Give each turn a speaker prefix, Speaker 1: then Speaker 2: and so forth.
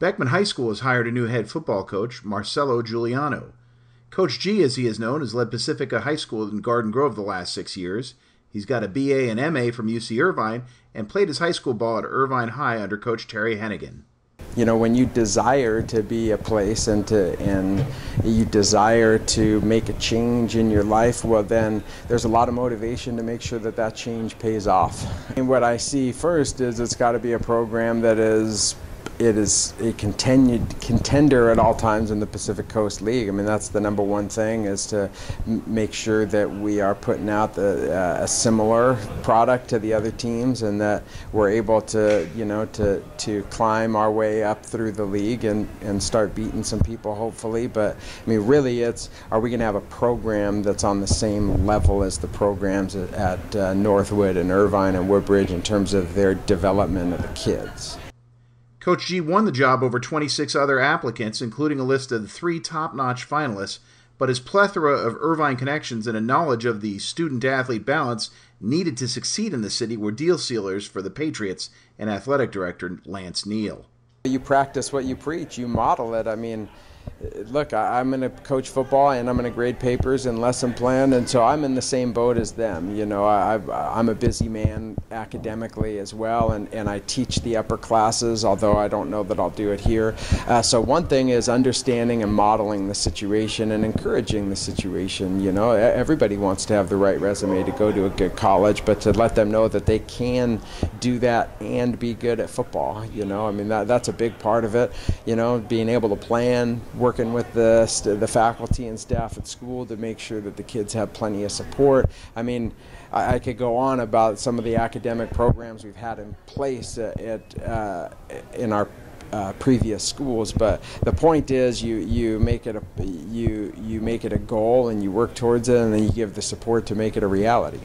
Speaker 1: Beckman High School has hired a new head football coach, Marcelo Giuliano. Coach G, as he is known, has led Pacifica High School in Garden Grove the last six years. He's got a BA and MA from UC Irvine and played his high school ball at Irvine High under Coach Terry Hennigan.
Speaker 2: You know, when you desire to be a place and to and you desire to make a change in your life, well, then there's a lot of motivation to make sure that that change pays off. And what I see first is it's got to be a program that is it is a continued contender at all times in the Pacific Coast League. I mean, that's the number one thing is to make sure that we are putting out the, uh, a similar product to the other teams, and that we're able to, you know, to to climb our way up through the league and and start beating some people hopefully. But I mean, really, it's are we going to have a program that's on the same level as the programs at, at uh, Northwood and Irvine and Woodbridge in terms of their development of the kids?
Speaker 1: Coach G won the job over 26 other applicants, including a list of the three top notch finalists, but his plethora of Irvine connections and a knowledge of the student athlete balance needed to succeed in the city were deal sealers for the Patriots
Speaker 2: and athletic director Lance Neal. You practice what you preach, you model it. I mean, look, I, am going to coach football and I'm going to grade papers and lesson plan, and so I'm in the same boat as them. You know, I, am a busy man academically as well, and, and I teach the upper classes, although I don't know that I'll do it here. Uh, so one thing is understanding and modeling the situation and encouraging the situation. You know, everybody wants to have the right resume to go to a good college, but to let them know that they can do that and be good at football. You know, I mean that that's a big part of it. You know, being able to plan working with the, the faculty and staff at school to make sure that the kids have plenty of support. I mean, I, I could go on about some of the academic programs we've had in place at, at uh, in our uh, previous schools. But the point is, you you make it a you you make it a goal and you work towards it, and then you give the support to make it a reality.